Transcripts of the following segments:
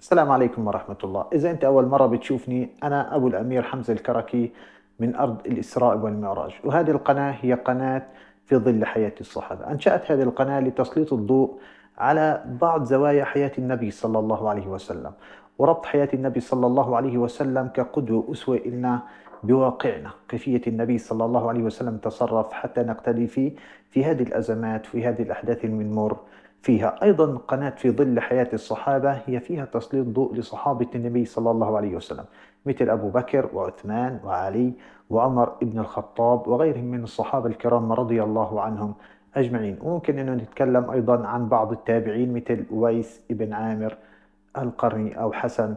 السلام عليكم ورحمة الله إذا أنت أول مرة بتشوفني أنا أبو الأمير حمزة الكركي من أرض الإسراء والمعراج وهذه القناة هي قناة في ظل حياة الصحابة أنشأت هذه القناة لتسليط الضوء على بعض زوايا حياة النبي صلى الله عليه وسلم وربط حياة النبي صلى الله عليه وسلم كقدوة أسوة إلنا بواقعنا كيفية النبي صلى الله عليه وسلم تصرف حتى نقتدي فيه في هذه الأزمات في هذه الأحداث المنمر فيها أيضا قناة في ظل حياة الصحابة هي فيها تسليط ضوء لصحابة النبي صلى الله عليه وسلم مثل أبو بكر وعثمان وعلي وعمر ابن الخطاب وغيرهم من الصحابة الكرام رضي الله عنهم أجمعين وممكن أنه نتكلم أيضا عن بعض التابعين مثل ويس ابن عامر القرني أو حسن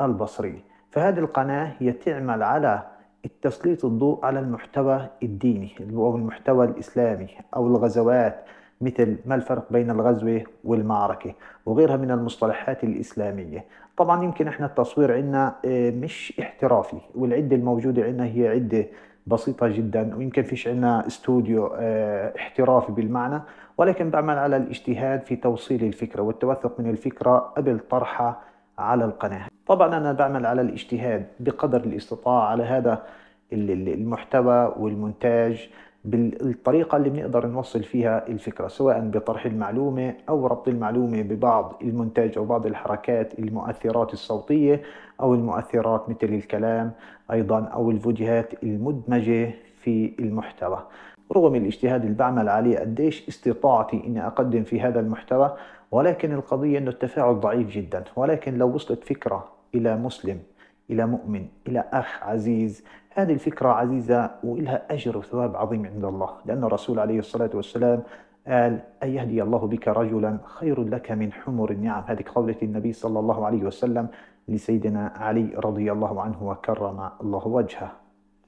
البصري فهذه القناة هي تعمل على التسليط الضوء على المحتوى الديني أو المحتوى الإسلامي أو الغزوات مثل ما الفرق بين الغزوة والمعركة وغيرها من المصطلحات الإسلامية طبعا يمكن احنا التصوير عندنا آه، مش احترافي والعدة الموجودة عندنا هي عدة بسيطة جدا ويمكن فيش عندنا استوديو آه، احترافي بالمعنى ولكن بعمل على الاجتهاد في توصيل الفكرة والتوثق من الفكرة قبل طرحها على القناة طبعا أنا بعمل على الاجتهاد بقدر الاستطاعة على هذا المحتوى والمونتاج بالطريقة اللي بنقدر نوصل فيها الفكرة سواء بطرح المعلومة أو ربط المعلومة ببعض المونتاج أو بعض الحركات المؤثرات الصوتية أو المؤثرات مثل الكلام أيضا أو الفيديوهات المدمجة في المحتوى رغم الاجتهاد اللي بعمل عليه قديش استطاعتي اني اقدم في هذا المحتوى ولكن القضية انه التفاعل ضعيف جدا ولكن لو وصلت فكرة الى مسلم إلى مؤمن إلى أخ عزيز هذه الفكرة عزيزة وإلها أجر وثواب عظيم عند الله لأن الرسول عليه الصلاة والسلام قال أن يهدي الله بك رجلا خير لك من حمر النعم هذه قولة النبي صلى الله عليه وسلم لسيدنا علي رضي الله عنه وكرم الله وجهه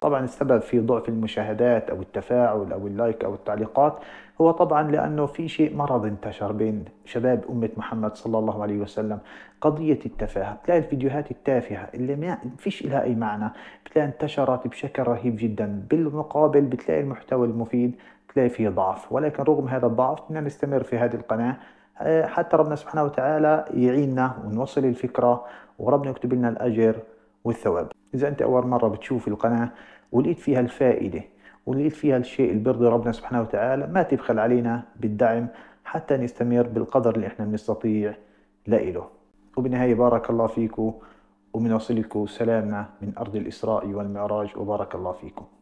طبعا السبب في ضعف المشاهدات او التفاعل او اللايك او التعليقات هو طبعا لانه في شيء مرض انتشر بين شباب امه محمد صلى الله عليه وسلم قضيه التفاهه بتلاقي الفيديوهات التافهه اللي ما فيش لها اي معنى بتلاقي انتشرت بشكل رهيب جدا بالمقابل بتلاقي المحتوى المفيد بتلاقي فيه ضعف ولكن رغم هذا الضعف بدنا نستمر في هذه القناه آه، حتى ربنا سبحانه وتعالى يعيننا ونوصل الفكره وربنا يكتب لنا الاجر والثواب اذا انت اول مره بتشوف القناه ولقيت فيها الفائده ولقيت فيها الشيء اللي بيرضي ربنا سبحانه وتعالى ما تبخل علينا بالدعم حتى نستمر بالقدر اللي احنا بنستطيع لإله وبالنهاية بارك الله فيكم ومن وصلكم سلامنا من أرض الإسراء والمعراج وبارك الله فيكم